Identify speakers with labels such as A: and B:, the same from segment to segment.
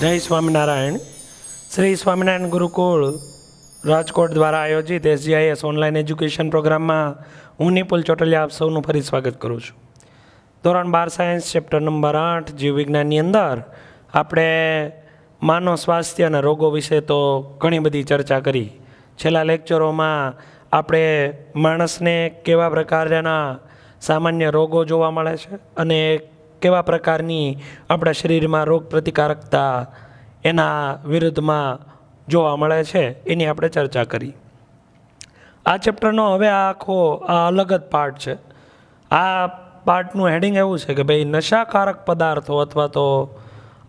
A: જય સ્વામિનારાયણ શ્રી સ્વામિનારાયણ ગુરુકુળ રાજકોટ દ્વારા આયોજિત એસજીઆઈએસ ઓનલાઈન એજ્યુકેશન પ્રોગ્રામમાં હું નિપુલ ચોટલિયા આપ સૌનું ફરી સ્વાગત કરું છું ધોરણ બાર સાયન્સ ચેપ્ટર નંબર આઠ જીવવિજ્ઞાનની અંદર આપણે માનવ સ્વાસ્થ્ય અને રોગો વિશે તો ઘણી બધી ચર્ચા કરી છેલ્લા લેક્ચરોમાં આપણે માણસને કેવા પ્રકારના સામાન્ય રોગો જોવા મળે છે અને કેવા પ્રકારની આપણા શરીરમાં રોગ પ્રતિકારકતા એના વિરુદ્ધમાં જોવા મળે છે એની આપણે ચર્ચા કરી આ ચેપ્ટરનો હવે આ આખો આ અલગ જ પાર્ટ છે આ પાર્ટનું હેડિંગ એવું છે કે ભાઈ નશાકારક પદાર્થો અથવા તો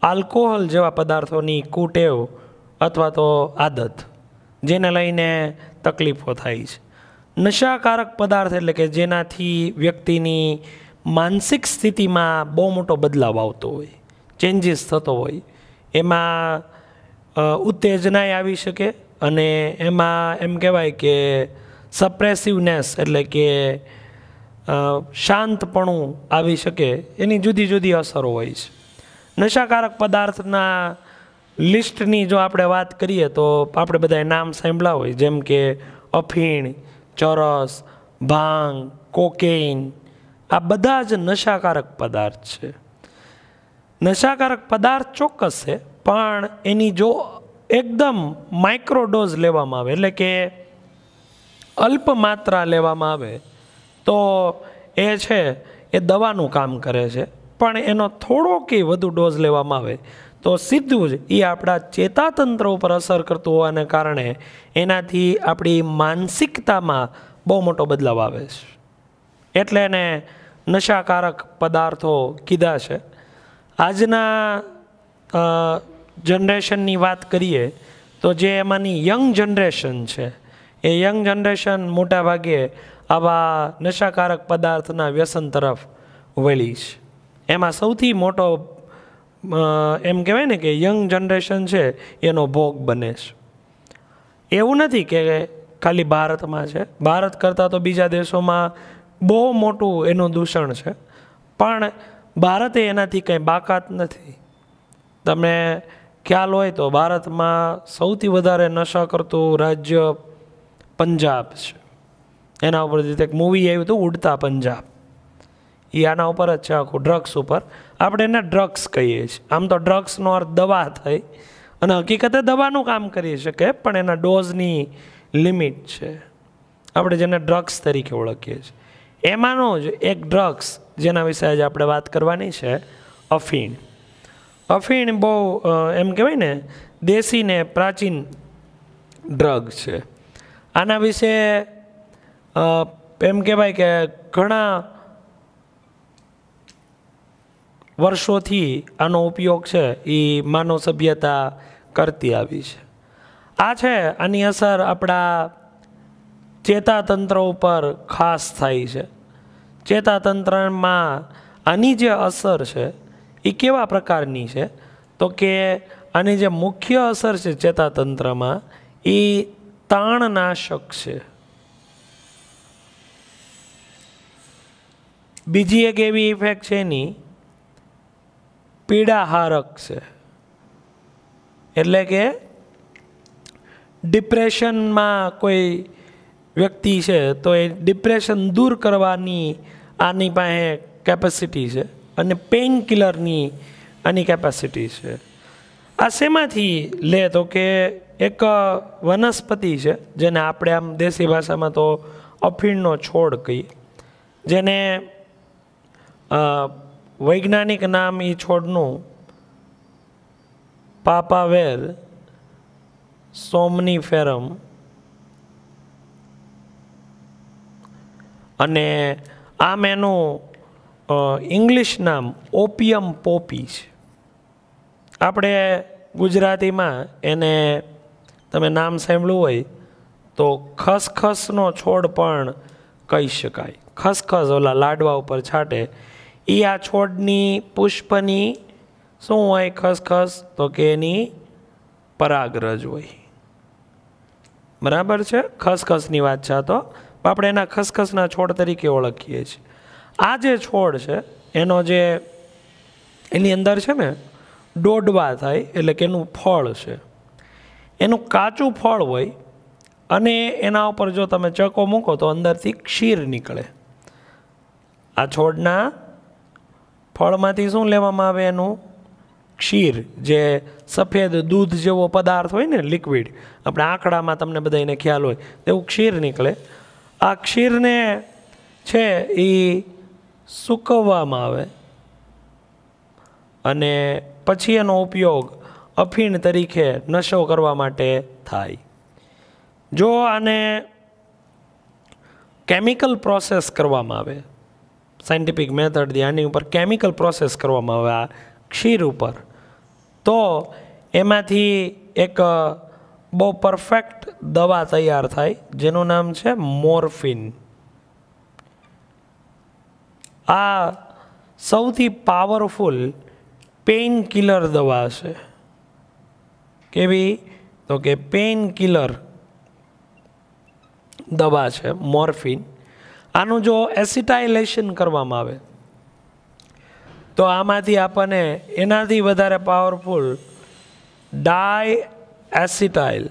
A: આલ્કોહોલ જેવા પદાર્થોની કુટેવ અથવા તો આદત જેને લઈને તકલીફો થાય છે નશાકારક પદાર્થ એટલે કે જેનાથી વ્યક્તિની માનસિક સ્થિતિમાં બહુ મોટો બદલાવ આવતો હોય ચેન્જીસ થતો હોય એમાં ઉત્તેજનાય આવી શકે અને એમાં એમ કહેવાય કે સપ્રેસિવનેસ એટલે કે શાંતપણું આવી શકે એની જુદી જુદી અસરો હોય છે નશાકારક પદાર્થના લિસ્ટની જો આપણે વાત કરીએ તો આપણે બધાએ નામ સાંભળ્યા હોય જેમ કે અફીણ ચરસ ભાંગ કોકેઇન આ બધા જ નશાકારક પદાર્થ છે નશાકારક પદાર્થ ચોક્કસ છે પણ એની જો એકદમ માઇક્રો ડોઝ લેવામાં આવે એટલે કે અલ્પ માત્રા લેવામાં આવે તો એ છે એ દવાનું કામ કરે છે પણ એનો થોડો કે વધુ ડોઝ લેવામાં આવે તો સીધું જ એ આપણા ચેતાતંત્ર ઉપર અસર કરતું હોવાને કારણે એનાથી આપણી માનસિકતામાં બહુ મોટો બદલાવ આવે છે એટલે એને નશાકારક પદાર્થો કીધા છે આજના જનરેશનની વાત કરીએ તો જે એમાંની યંગ જનરેશન છે એ યંગ જનરેશન મોટા ભાગે આવા નશાકારક પદાર્થના વ્યસન તરફ વળી છે એમાં સૌથી મોટો એમ કહેવાય ને કે યંગ જનરેશન છે એનો ભોગ બને છે એવું નથી કે ખાલી ભારતમાં છે ભારત કરતાં તો બીજા દેશોમાં બહુ મોટું એનું દૂષણ છે પણ ભારતે એનાથી કંઈ બાકાત નથી તમે ખ્યાલ હોય તો ભારતમાં સૌથી વધારે નશા કરતું રાજ્ય પંજાબ છે એના ઉપરથી એક મૂવી આવ્યું હતું ઉડતા પંજાબ એ આના ઉપર જ છે આખું ડ્રગ્સ ઉપર આપણે એને ડ્રગ્સ કહીએ છીએ આમ તો ડ્રગ્સનો અર્થ દવા થઈ અને હકીકતે દવાનું કામ કરી શકે પણ એના ડોઝની લિમિટ છે આપણે જેને ડ્રગ્સ તરીકે ઓળખીએ છીએ એમાંનો જ એક ડ્રગ્સ જેના વિશે આજે આપણે વાત કરવાની છે અફીણ અફીણ બહુ એમ કહેવાય ને દેશી ને પ્રાચીન ડ્રગ છે આના વિશે એમ કહેવાય કે ઘણા વર્ષોથી આનો ઉપયોગ છે એ માનવ સભ્યતા કરતી આવી છે આ છે આની અસર આપણા ચેતાતંત્ર ઉપર ખાસ થાય છે ચેતાતંત્રમાં આની જે અસર છે એ કેવા પ્રકારની છે તો કે આની જે મુખ્ય અસર છે ચેતાતંત્રમાં એ તાણનાશક છે બીજી એક એવી ઇફેક્ટ છે એની પીડાહારક છે એટલે કે ડિપ્રેશનમાં કોઈ વ્યક્તિ છે તો એ ડિપ્રેશન દૂર કરવાની આની પાસે કેપેસિટી છે અને પેઇન કિલરની આની કેપેસિટી છે આ શેમાંથી લે તો કે એક વનસ્પતિ છે જેને આપણે આમ દેશી ભાષામાં તો અફીણનો છોડ કહીએ જેને વૈજ્ઞાનિક નામ એ છોડનું પાપાવેર સોમની ફેરમ અને આમ એનું ઇંગ્લિશ નામ ઓપિયમ પોપી છે આપણે ગુજરાતીમાં એને તમે નામ સાંભળ્યું હોય તો ખસખસનો છોડ પણ કહી શકાય ખસખસ ઓલા લાડવા ઉપર છાંટે એ આ છોડની પુષ્પની શું હોય ખસખસ તો કે એની પરાગરજ હોય બરાબર છે ખસખસની વાત છે તો આપણે એના ખસખસના છોડ તરીકે ઓળખીએ છીએ આ જે છોડ છે એનો જે એની અંદર છે ને દોડવા થાય એટલે કે એનું ફળ છે એનું કાચું ફળ હોય અને એના ઉપર જો તમે ચકો મૂકો તો અંદરથી ક્ષીર નીકળે આ છોડના ફળમાંથી શું લેવામાં આવે એનું ક્ષીર જે સફેદ દૂધ જેવો પદાર્થ હોય ને લિક્વિડ આપણે આંકડામાં તમને બધા એને ખ્યાલ હોય તેવું ક્ષીર નીકળે આ ક્ષીરને છે એ સૂકવવામાં આવે અને પછી એનો ઉપયોગ અફીણ તરીકે નશો કરવા માટે થાય જો આને કેમિકલ પ્રોસેસ કરવામાં આવે સાયન્ટિફિક મેથડથી આની ઉપર કેમિકલ પ્રોસેસ કરવામાં આવે આ ક્ષીર ઉપર તો એમાંથી એક બહુ પરફેક્ટ દવા તૈયાર થાય જેનું નામ છે મોર્ફિન આ સૌથી પાવરફુલ પેઇન કિલર દવા છે કેવી તો કે પેઇન કિલર દવા છે મોર્ફિન આનું જો એસિટાઇલેશન કરવામાં આવે તો આમાંથી આપણને એનાથી વધારે પાવરફુલ ડાય એસિટાઇલ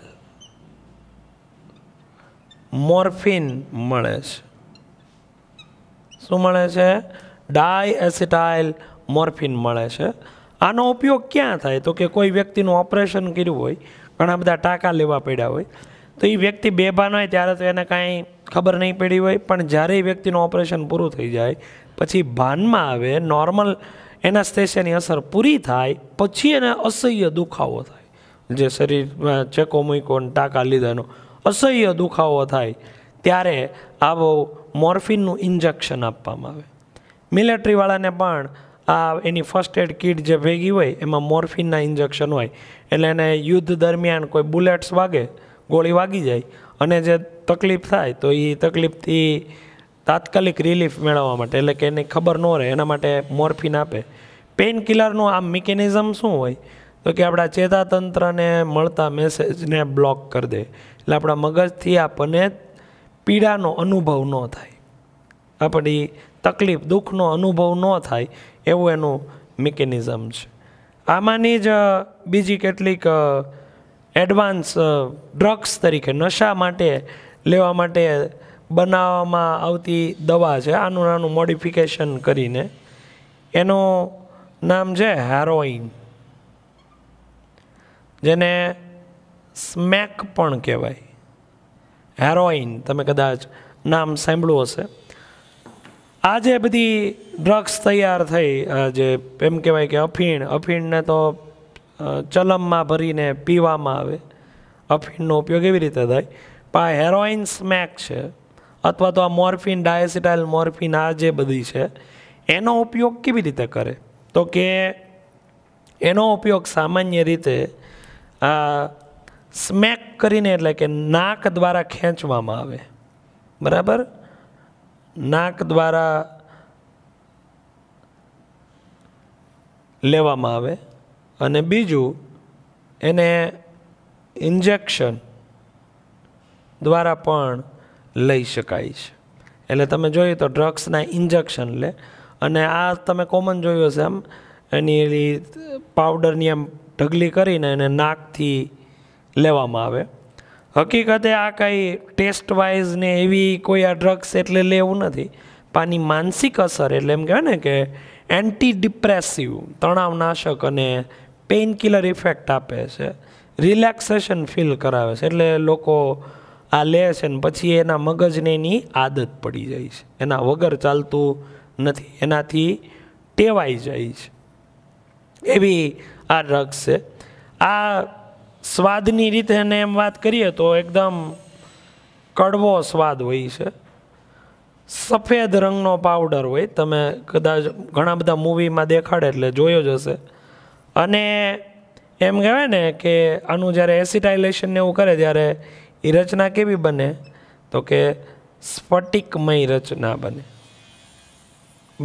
A: મોર્ફિન મળે છે શું મળે છે ડાય એસિટાઇલ મોર્ફિન મળે છે આનો ઉપયોગ ક્યાં થાય તો કે કોઈ વ્યક્તિનું ઓપરેશન કર્યું હોય ઘણા બધા ટાંકા લેવા પડ્યા હોય તો એ વ્યક્તિ બેભાન હોય ત્યારે તો એને કાંઈ ખબર નહીં પડી હોય પણ જ્યારે એ વ્યક્તિનું ઓપરેશન પૂરું થઈ જાય પછી ભાનમાં આવે નોર્મલ એના એનાસ્થેશિયાની અસર પૂરી થાય પછી એને અસહ્ય દુખાવો થાય જે શરીરમાં ચેકો મૂક્યો ટાંકા લીધાનો અસહ્ય દુખાવો થાય ત્યારે આવો મોર્ફિનનું ઇન્જેક્શન આપવામાં આવે મિલેટરીવાળાને પણ આ એની ફર્સ્ટ એડ કિટ જે ભેગી હોય એમાં મોર્ફિનના ઇન્જેક્શન હોય એટલે એને યુદ્ધ દરમિયાન કોઈ બુલેટ્સ વાગે ગોળી વાગી જાય અને જે તકલીફ થાય તો એ તકલીફથી તાત્કાલિક રિલીફ મેળવવા માટે એટલે કે એને ખબર ન રહે એના માટે મોર્ફિન આપે પેઇન કિલરનું આમ મિકેનિઝમ શું હોય તો કે આપણા ચેતાતંત્રને મળતા મેસેજને બ્લોક કરી દે એટલે આપણા મગજથી આપણને પીડાનો અનુભવ ન થાય આપણી તકલીફ દુઃખનો અનુભવ ન થાય એવું એનું મિકેનિઝમ છે આમાંની જ બીજી કેટલીક એડવાન્સ ડ્રગ્સ તરીકે નશા માટે લેવા માટે બનાવવામાં આવતી દવા છે આનું નાનું મોડિફિકેશન કરીને એનું નામ છે હેરોઇન જેને સ્મેક પણ કહેવાય હેરોઇન તમે કદાચ નામ સાંભળ્યું હશે આ જે બધી ડ્રગ્સ તૈયાર થઈ જે એમ કહેવાય કે અફીણ અફીણને તો ચલમમાં ભરીને પીવામાં આવે અફીણનો ઉપયોગ એવી રીતે થાય પણ આ હેરોઇન સ્મેક છે અથવા તો આ મોર્ફિન ડાયસિટાઇલ મોર્ફિન આ જે બધી છે એનો ઉપયોગ કેવી રીતે કરે તો કે એનો ઉપયોગ સામાન્ય રીતે આ સ્મેક કરીને એટલે કે નાક દ્વારા ખેંચવામાં આવે બરાબર નાક દ્વારા લેવામાં આવે અને બીજું એને ઇન્જેક્શન દ્વારા પણ લઈ શકાય છે એટલે તમે જોયું તો ડ્રગ્સના ઇન્જેક્શન લે અને આ તમે કોમન જોયું હશે એમ એની પાવડરની એમ ઢગલી કરીને એને નાકથી લેવામાં આવે હકીકતે આ કાંઈ ટેસ્ટ વાઇઝ ને એવી કોઈ આ ડ્રગ્સ એટલે લેવું નથી પાની માનસિક અસર એટલે એમ કહેવાય ને કે એન્ટી ડિપ્રેસિવ તણાવનાશક અને પેઇનકિલર ઇફેક્ટ આપે છે રિલેક્સેશન ફીલ કરાવે છે એટલે લોકો આ લે છે ને પછી એના મગજને એની આદત પડી જાય છે એના વગર ચાલતું નથી એનાથી ટેવાઈ જાય છે એવી આ ડ્રગ્સ છે આ સ્વાદની રીતે એને એમ વાત કરીએ તો એકદમ કડવો સ્વાદ હોય છે સફેદ રંગનો પાવડર હોય તમે કદાચ ઘણા બધા મૂવીમાં દેખાડે એટલે જોયો જ હશે અને એમ કહેવાય ને કે આનું જ્યારે એસિટાઇલેશનને એવું કરે ત્યારે એ રચના કેવી બને તો કે સ્ફટિકમય રચના બને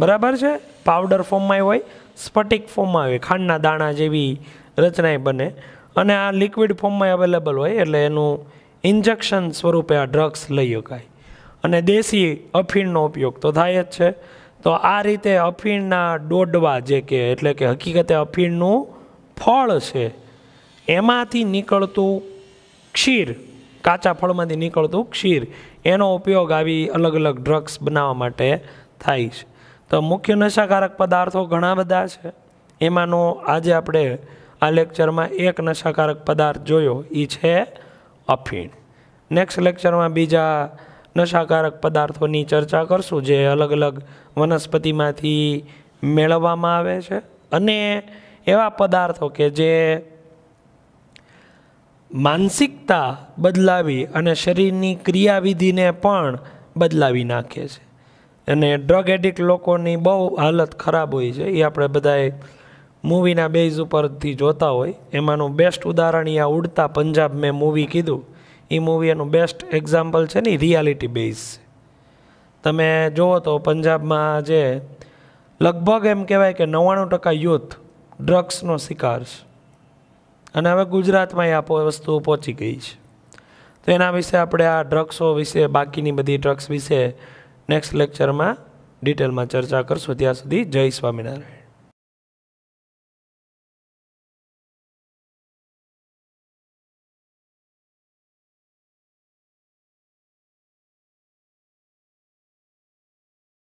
A: બરાબર છે પાવડર ફોર્મમાં હોય સ્ફટિક ફોર્મમાં આવે ખાંડના દાણા જેવી રચના બને અને આ લિક્વિડ ફોર્મમાં અવેલેબલ હોય એટલે એનું ઇન્જેક્શન સ્વરૂપે આ ડ્રગ્સ લઈ શકાય અને દેશી અફીણનો ઉપયોગ તો થાય જ છે તો આ રીતે અફીણના ડોડવા જે કે એટલે કે હકીકતે અફીણનું ફળ છે એમાંથી નીકળતું ક્ષીર કાચા ફળમાંથી નીકળતું ક્ષીર એનો ઉપયોગ આવી અલગ અલગ ડ્રગ્સ બનાવવા માટે થાય છે તો મુખ્ય નશાકારક પદાર્થો ઘણા બધા છે એમાંનો આજે આપણે આ લેક્ચરમાં એક નશાકારક પદાર્થ જોયો એ છે અફીણ નેક્સ્ટ લેક્ચરમાં બીજા નશાકારક પદાર્થોની ચર્ચા કરશું જે અલગ અલગ વનસ્પતિમાંથી મેળવવામાં આવે છે અને એવા પદાર્થો કે જે માનસિકતા બદલાવી અને શરીરની ક્રિયાવિધિને પણ બદલાવી નાખે છે અને ડ્રગ એડિક લોકોની બહુ હાલત ખરાબ હોય છે એ આપણે બધાએ મૂવીના બેઝ ઉપરથી જોતા હોય એમાંનું બેસ્ટ ઉદાહરણ એ આ ઉડતા પંજાબ મેં મૂવી કીધું એ મૂવી એનું બેસ્ટ એક્ઝામ્પલ છે ને રિયાલિટી બેઝ તમે જુઓ તો પંજાબમાં જે લગભગ એમ કહેવાય કે નવ્વાણું ટકા યુથ ડ્રગ્સનો શિકાર છે અને હવે ગુજરાતમાં એ આ વસ્તુ પહોંચી ગઈ છે તો એના વિશે આપણે આ ડ્રગ્સો વિશે બાકીની બધી ડ્રગ્સ વિશે નેક્સ્ટ લેક્ચરમાં ડિટેલમાં ચર્ચા કરશું ત્યાં સુધી જય સ્વામિનારાયણ